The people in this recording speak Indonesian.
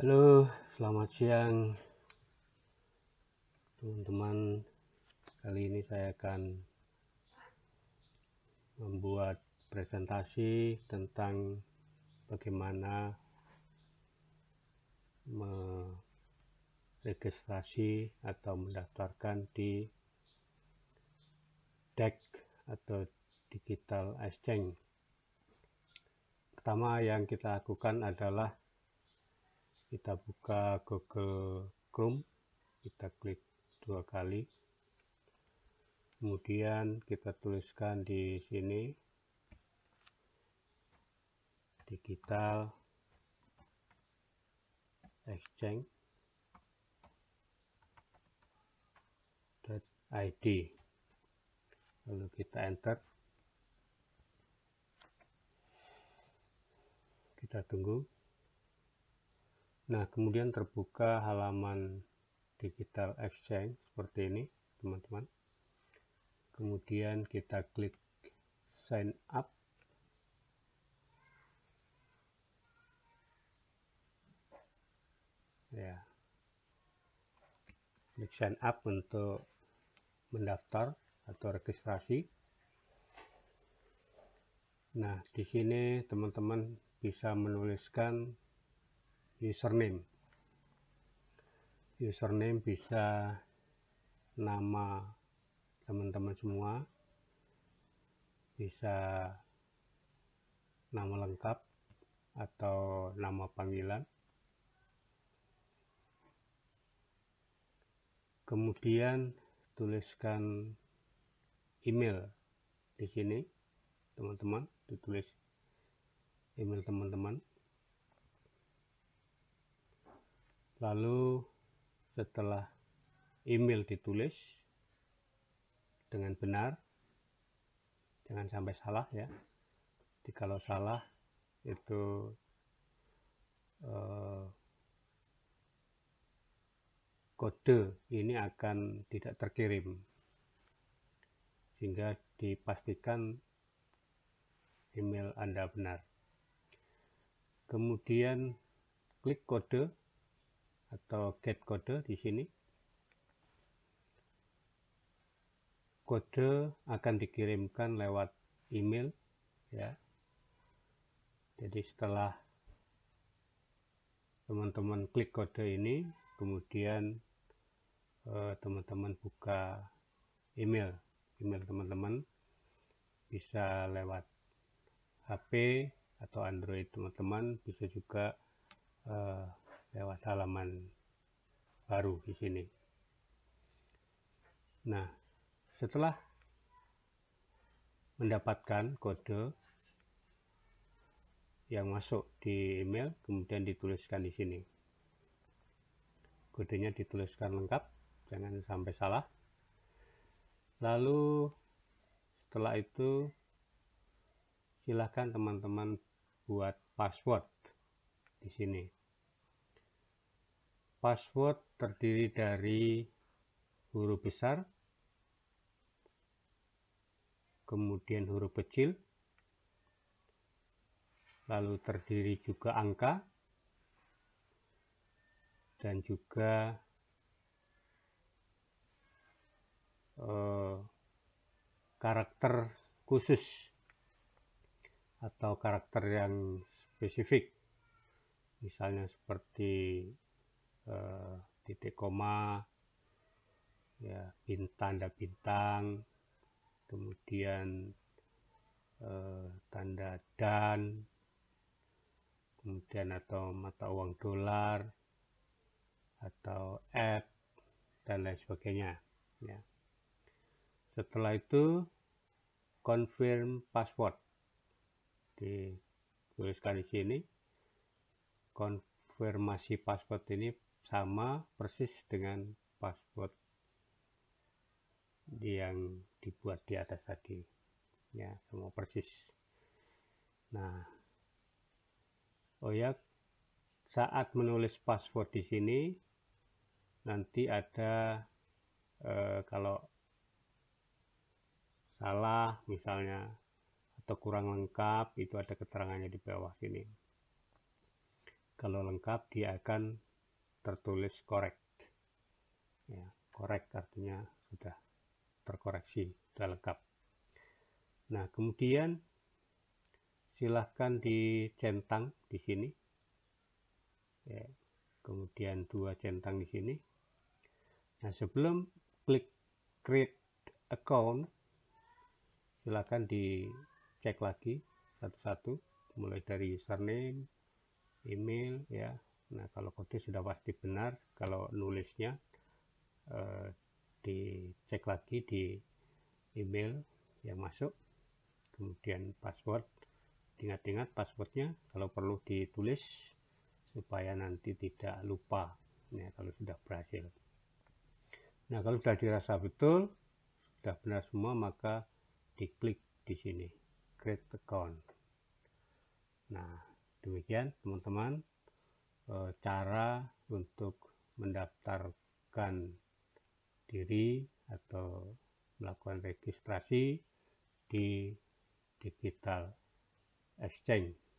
Halo, selamat siang teman-teman. Kali ini saya akan membuat presentasi tentang bagaimana meregistrasi atau mendaftarkan di DEX atau Digital Exchange. Pertama yang kita lakukan adalah kita buka Google Chrome kita klik dua kali kemudian kita tuliskan di sini digital exchange .id lalu kita enter kita tunggu Nah, kemudian terbuka halaman digital exchange seperti ini, teman-teman. Kemudian kita klik sign up. Ya. Klik sign up untuk mendaftar atau registrasi. Nah, di sini teman-teman bisa menuliskan username username bisa nama teman-teman semua bisa nama lengkap atau nama panggilan kemudian tuliskan email di sini teman-teman ditulis email teman-teman lalu setelah email ditulis dengan benar jangan sampai salah ya jadi kalau salah itu eh, kode ini akan tidak terkirim sehingga dipastikan email Anda benar kemudian klik kode atau get kode di sini. Kode akan dikirimkan lewat email ya. Jadi setelah teman-teman klik kode ini, kemudian eh, teman-teman eh, buka email, email teman-teman bisa lewat HP atau Android teman-teman, bisa juga eh, lewat halaman baru di sini. Nah, setelah mendapatkan kode yang masuk di email, kemudian dituliskan di sini. Kodenya dituliskan lengkap, jangan sampai salah. Lalu setelah itu silakan teman-teman buat password di sini. Password terdiri dari huruf besar, kemudian huruf kecil, lalu terdiri juga angka, dan juga eh, karakter khusus atau karakter yang spesifik misalnya seperti Eh, titik koma ya bintang tanda bintang kemudian eh, tanda dan kemudian atau mata uang dolar atau app dan lain sebagainya ya setelah itu confirm password dituliskan di sini konfirmasi password ini sama persis dengan password yang dibuat di atas tadi ya semua persis nah oh ya saat menulis password di sini nanti ada eh, kalau salah misalnya atau kurang lengkap itu ada keterangannya di bawah sini kalau lengkap dia akan tertulis correct ya correct artinya sudah terkoreksi sudah lengkap nah kemudian silahkan dicentang di sini ya, kemudian dua centang di sini nah sebelum klik create account silahkan dicek lagi satu-satu mulai dari username email ya Nah, kalau kode sudah pasti benar, kalau nulisnya eh, dicek lagi di email yang masuk, kemudian password. Ingat-ingat passwordnya, kalau perlu ditulis supaya nanti tidak lupa. Nah, kalau sudah berhasil. Nah, kalau sudah dirasa betul, sudah benar semua, maka diklik di sini, create account. Nah, demikian teman-teman. E, cara untuk mendaftarkan diri atau melakukan registrasi di digital exchange